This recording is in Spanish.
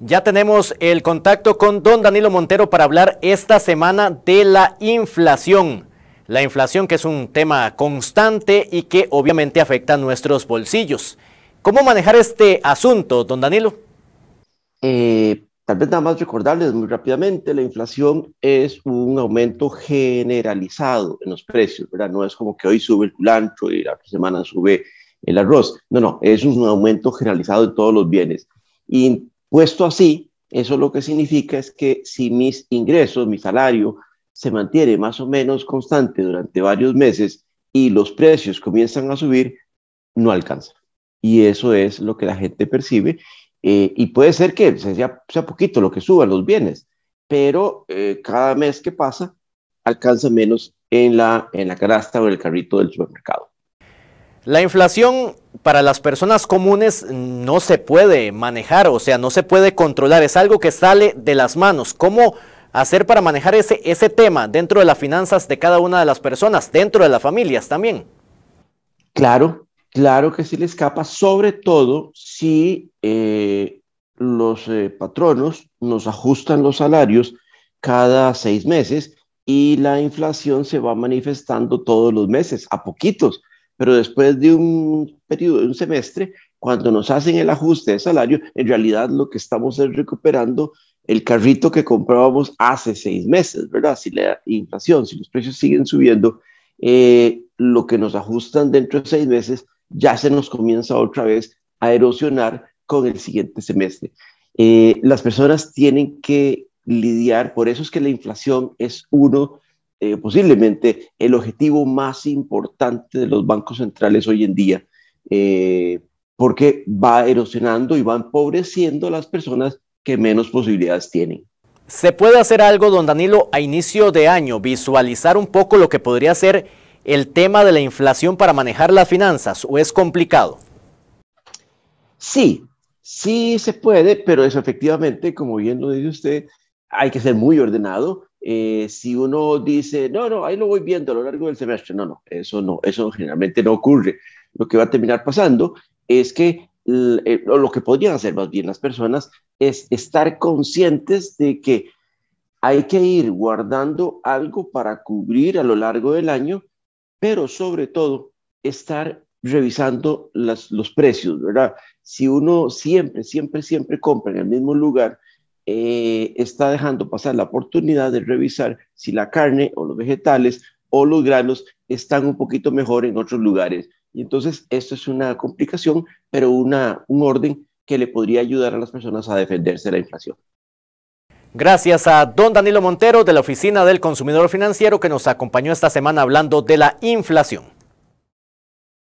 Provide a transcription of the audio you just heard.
Ya tenemos el contacto con don Danilo Montero para hablar esta semana de la inflación. La inflación que es un tema constante y que obviamente afecta a nuestros bolsillos. ¿Cómo manejar este asunto, don Danilo? Eh, tal vez nada más recordarles muy rápidamente, la inflación es un aumento generalizado en los precios, ¿verdad? No es como que hoy sube el culantro y la semana sube el arroz. No, no, es un aumento generalizado en todos los bienes. Y Puesto así, eso lo que significa es que si mis ingresos, mi salario, se mantiene más o menos constante durante varios meses y los precios comienzan a subir, no alcanza. Y eso es lo que la gente percibe. Eh, y puede ser que sea, poquito lo que suban los bienes, pero eh, cada mes que pasa alcanza menos en la, en la o en el carrito del supermercado. La inflación para las personas comunes no se puede manejar, o sea, no se puede controlar, es algo que sale de las manos. ¿Cómo hacer para manejar ese, ese tema dentro de las finanzas de cada una de las personas, dentro de las familias también? Claro, claro que sí le escapa, sobre todo si eh, los eh, patronos nos ajustan los salarios cada seis meses y la inflación se va manifestando todos los meses, a poquitos pero después de un periodo, de un semestre, cuando nos hacen el ajuste de salario, en realidad lo que estamos es recuperando el carrito que comprábamos hace seis meses, ¿verdad? Si la inflación, si los precios siguen subiendo, eh, lo que nos ajustan dentro de seis meses ya se nos comienza otra vez a erosionar con el siguiente semestre. Eh, las personas tienen que lidiar, por eso es que la inflación es uno eh, posiblemente el objetivo más importante de los bancos centrales hoy en día, eh, porque va erosionando y va empobreciendo a las personas que menos posibilidades tienen. ¿Se puede hacer algo, don Danilo, a inicio de año, visualizar un poco lo que podría ser el tema de la inflación para manejar las finanzas, o es complicado? Sí, sí se puede, pero eso efectivamente, como bien lo dice usted, hay que ser muy ordenado, eh, si uno dice, no, no, ahí lo voy viendo a lo largo del semestre, no, no, eso no, eso generalmente no ocurre. Lo que va a terminar pasando es que eh, lo que podrían hacer más bien las personas es estar conscientes de que hay que ir guardando algo para cubrir a lo largo del año, pero sobre todo estar revisando los precios, ¿verdad? Si uno siempre, siempre, siempre compra en el mismo lugar, eh, está dejando pasar la oportunidad de revisar si la carne o los vegetales o los granos están un poquito mejor en otros lugares. Y entonces esto es una complicación, pero un orden que le podría ayudar a las personas a defenderse de la inflación. Gracias a don Danilo Montero de la Oficina del Consumidor Financiero que nos acompañó esta semana hablando de la inflación.